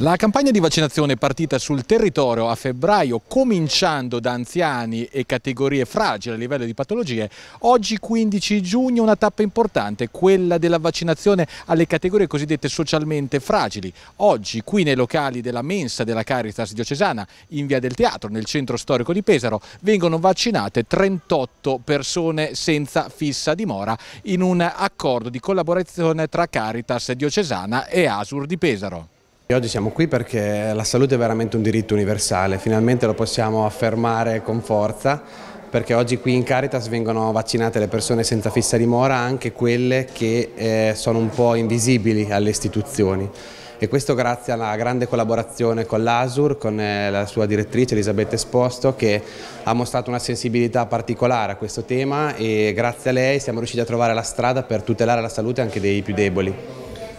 La campagna di vaccinazione è partita sul territorio a febbraio, cominciando da anziani e categorie fragili a livello di patologie. Oggi 15 giugno una tappa importante, quella della vaccinazione alle categorie cosiddette socialmente fragili. Oggi qui nei locali della mensa della Caritas diocesana, in via del Teatro, nel centro storico di Pesaro, vengono vaccinate 38 persone senza fissa dimora in un accordo di collaborazione tra Caritas diocesana e Asur di Pesaro. Oggi siamo qui perché la salute è veramente un diritto universale, finalmente lo possiamo affermare con forza perché oggi qui in Caritas vengono vaccinate le persone senza fissa dimora, anche quelle che eh, sono un po' invisibili alle istituzioni e questo grazie alla grande collaborazione con l'ASUR, con eh, la sua direttrice Elisabetta Esposto che ha mostrato una sensibilità particolare a questo tema e grazie a lei siamo riusciti a trovare la strada per tutelare la salute anche dei più deboli.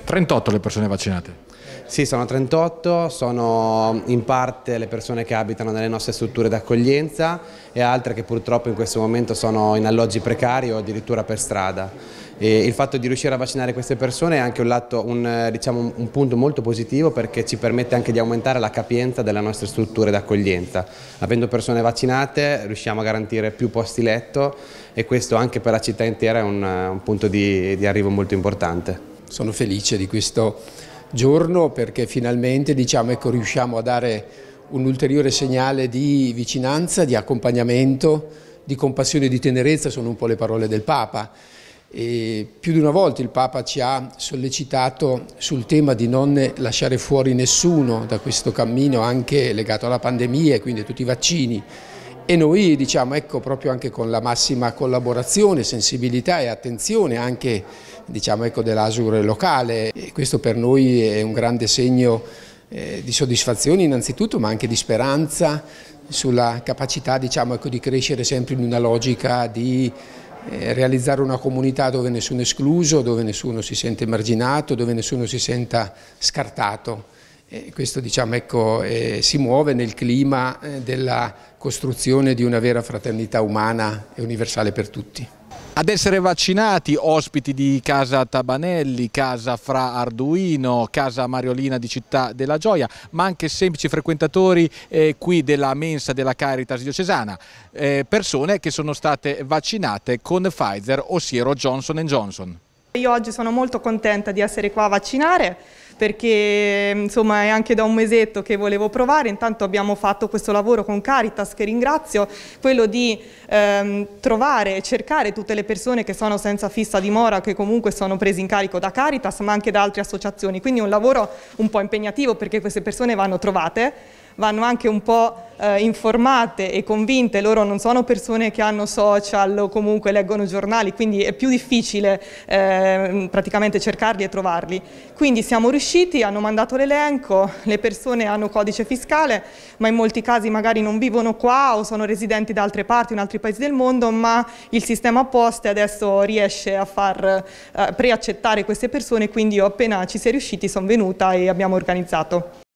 38 le persone vaccinate? Sì, sono 38, sono in parte le persone che abitano nelle nostre strutture d'accoglienza e altre che purtroppo in questo momento sono in alloggi precari o addirittura per strada. E il fatto di riuscire a vaccinare queste persone è anche un, lato, un, diciamo, un punto molto positivo perché ci permette anche di aumentare la capienza delle nostre strutture d'accoglienza. Avendo persone vaccinate riusciamo a garantire più posti letto e questo anche per la città intera è un, un punto di, di arrivo molto importante. Sono felice di questo giorno perché finalmente diciamo, ecco, riusciamo a dare un ulteriore segnale di vicinanza, di accompagnamento, di compassione e di tenerezza, sono un po' le parole del Papa. E più di una volta il Papa ci ha sollecitato sul tema di non lasciare fuori nessuno da questo cammino anche legato alla pandemia e quindi a tutti i vaccini e noi diciamo ecco proprio anche con la massima collaborazione, sensibilità e attenzione anche diciamo, ecco, dell'Asur locale e questo per noi è un grande segno eh, di soddisfazione innanzitutto ma anche di speranza sulla capacità diciamo, ecco, di crescere sempre in una logica di eh, realizzare una comunità dove nessuno è escluso, dove nessuno si sente emarginato, dove nessuno si senta scartato. Eh, questo diciamo, ecco, eh, si muove nel clima eh, della costruzione di una vera fraternità umana e universale per tutti. Ad essere vaccinati, ospiti di Casa Tabanelli, Casa Fra Arduino, Casa Mariolina di Città della Gioia, ma anche semplici frequentatori eh, qui della mensa della Caritas diocesana, eh, persone che sono state vaccinate con Pfizer, ossia Johnson Johnson. Io oggi sono molto contenta di essere qua a vaccinare, perché insomma è anche da un mesetto che volevo provare, intanto abbiamo fatto questo lavoro con Caritas che ringrazio, quello di ehm, trovare e cercare tutte le persone che sono senza fissa dimora, che comunque sono prese in carico da Caritas ma anche da altre associazioni, quindi un lavoro un po' impegnativo perché queste persone vanno trovate vanno anche un po' eh, informate e convinte, loro non sono persone che hanno social o comunque leggono giornali, quindi è più difficile eh, praticamente cercarli e trovarli. Quindi siamo riusciti, hanno mandato l'elenco, le persone hanno codice fiscale, ma in molti casi magari non vivono qua o sono residenti da altre parti, in altri paesi del mondo, ma il sistema poste adesso riesce a far eh, preaccettare queste persone, quindi io appena ci si è riusciti sono venuta e abbiamo organizzato.